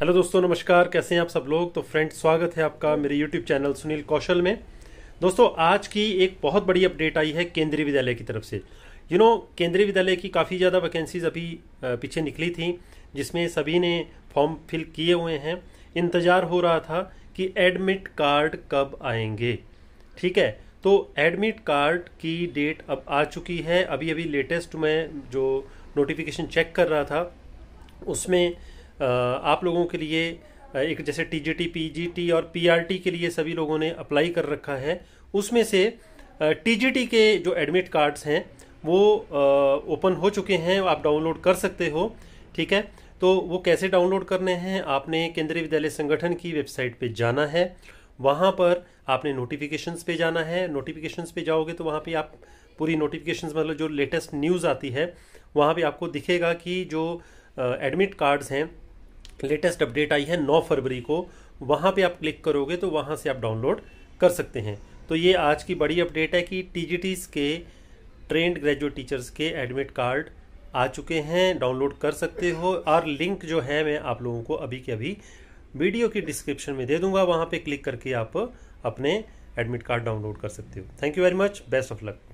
hello दोस्तों नमस्कार कैसे हैं आप सब लोग तो फ्रेंड स्वागत है आपका मेरे यूट्यूब चैनल सुनील कौशल में दोस्तों आज की एक बहुत बड़ी अपडेट आई है केंद्रीय विद्यालय की तरफ से यू नो केंद्रीय विद्यालय की काफ़ी ज़्यादा वैकेंसीज अभी पीछे निकली थी जिसमें सभी ने फॉर्म फिल किए हुए हैं इंतज़ार हो रहा था कि एडमिट कार्ड कब आएंगे ठीक है तो एडमिट कार्ड की डेट अब आ चुकी है अभी अभी लेटेस्ट में जो नोटिफिकेशन चेक कर रहा था उसमें आप लोगों के लिए एक जैसे T G T P G T और पी आर टी के लिए सभी लोगों ने अप्लाई कर रखा है उसमें से टी जी टी के जो एडमिट कार्ड्स हैं वो ओपन हो चुके हैं आप डाउनलोड कर सकते हो ठीक है तो वो कैसे डाउनलोड करने हैं आपने केंद्रीय विद्यालय संगठन की वेबसाइट पे जाना है वहाँ पर आपने नोटिफिकेशंस पे जाना है नोटिफिकेशंस पे जाओगे तो वहाँ पे आप पूरी नोटिफिकेशंस मतलब जो लेटेस्ट न्यूज़ आती है वहाँ पे आपको दिखेगा कि जो एडमिट कार्ड्स हैं लेटेस्ट अपडेट आई है 9 फरवरी को वहाँ पे आप क्लिक करोगे तो वहाँ से आप डाउनलोड कर सकते हैं तो ये आज की बड़ी अपडेट है कि टी के ट्रेंड ग्रेजुएट टीचर्स के एडमिट कार्ड आ चुके हैं डाउनलोड कर सकते हो और लिंक जो है मैं आप लोगों को अभी के अभी वीडियो की डिस्क्रिप्शन में दे दूंगा वहाँ पे क्लिक करके आप अपने एडमिट कार्ड डाउनलोड कर सकते हो thank you very much best of luck